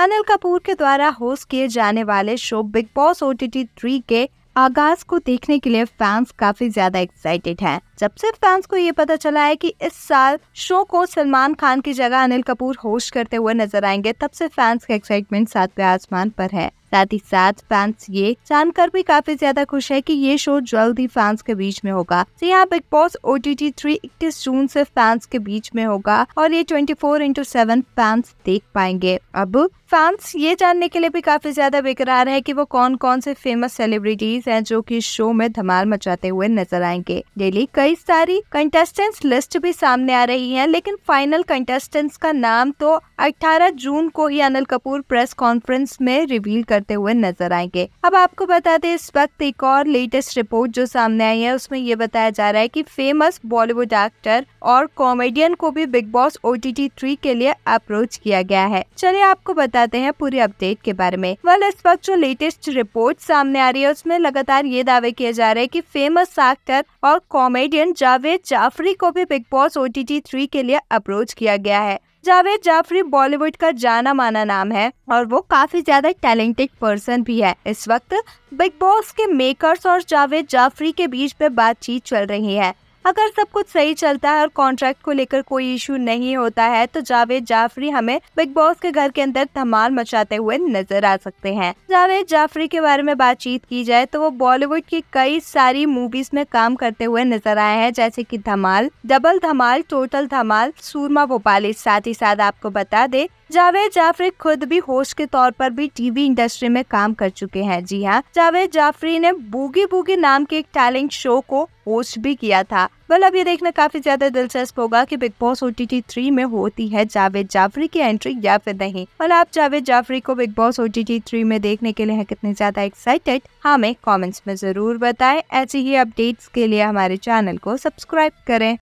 अनिल कपूर के द्वारा होस्ट किए जाने वाले show Big Boss O T के आगाज को देखने के लिए फैंस काफी ज्यादा एक्साइटेड हैं जब से फैंस को ये पता चला है कि इस साल शो को सलमान खान की जगह अनिल कपूर होस्ट करते हुए नजर आएंगे तब से फैंस का एक्साइटमेंट सातवें आसमान पर है साथ ही साथ फैंस ये जानकर भी काफी ज्यादा खुश है कि ये शो जल्द ही फैंस के बीच में होगा तो यहाँ Big Boss O T T three इक्कीस जून से फैंस के बीच में होगा और ये twenty four into seven fans देख पाएंगे अब फैंस ये जानने के लिए भी काफी ज्यादा बेकरार है कि वो कौन कौन से फेमस सेलिब्रिटीज हैं जो कि शो में धमाल मचाते हुए नजर आएंगे डेली कई कई सारी कंटेस्टेंट्स लिस्ट भी सामने आ रही है लेकिन फाइनल कंटेस्टेंट्स का नाम तो 18 जून को ही अनिल कपूर प्रेस कॉन्फ्रेंस में रिवील करते हुए नजर आएंगे अब आपको बता दें इस वक्त एक और लेटेस्ट रिपोर्ट जो सामने आई है उसमें ये बताया जा रहा है की फेमस बॉलीवुड एक्टर और कॉमेडियन को भी Big Boss O T three के लिए अप्रोच किया गया है चलिए आपको बताते हैं पूरी अपडेट के बारे में वाल इस वक्त जो लेटेस्ट रिपोर्ट सामने आ रही है उसमें लगातार ये दावे किए जा रहे हैं की फेमस एक्टर और कॉमेडियन कॉमेडियन जावेद जाफरी को भी Big Boss O T three के लिए अप्रोच किया गया है जावेद जाफरी बॉलीवुड का जाना माना नाम है और वो काफी ज्यादा टैलेंटेड पर्सन भी है इस वक्त बिग बॉस के मेकर्स और जावेद जाफरी के बीच में बातचीत चल रही है अगर सब कुछ सही चलता है और कॉन्ट्रैक्ट को लेकर कोई इशू नहीं होता है तो जावेद जाफरी हमें बिग बॉस के घर के अंदर धमाल मचाते हुए नजर आ सकते हैं जावेद जाफरी के बारे में बातचीत की जाए तो वो बॉलीवुड की कई सारी मूवीज में काम करते हुए नजर आए हैं जैसे की धमाल डबल धमाल टोटल धमाल सूरमा भोपाली साथ ही साथ आपको बता दे जावेद जाफरी खुद भी होस्ट के तौर पर भी टीवी इंडस्ट्री में काम कर चुके हैं जी हाँ जावेद जाफरी ने बूगी बूगी नाम के एक टैलेंट शो को होस्ट भी किया था वेल अब ये देखना काफी ज्यादा दिलचस्प होगा कि Big Boss O T T three में होती है जावेद जाफरी की एंट्री या फिर नहीं बल आप जावेद जाफरी को Big Boss O T T three में देखने के लिए है कितने ज्यादा एक्साइटेड हाँ, हमें कॉमेंट्स में जरूर बताए ऐसी ही अपडेट्स के लिए हमारे चैनल को सब्सक्राइब करें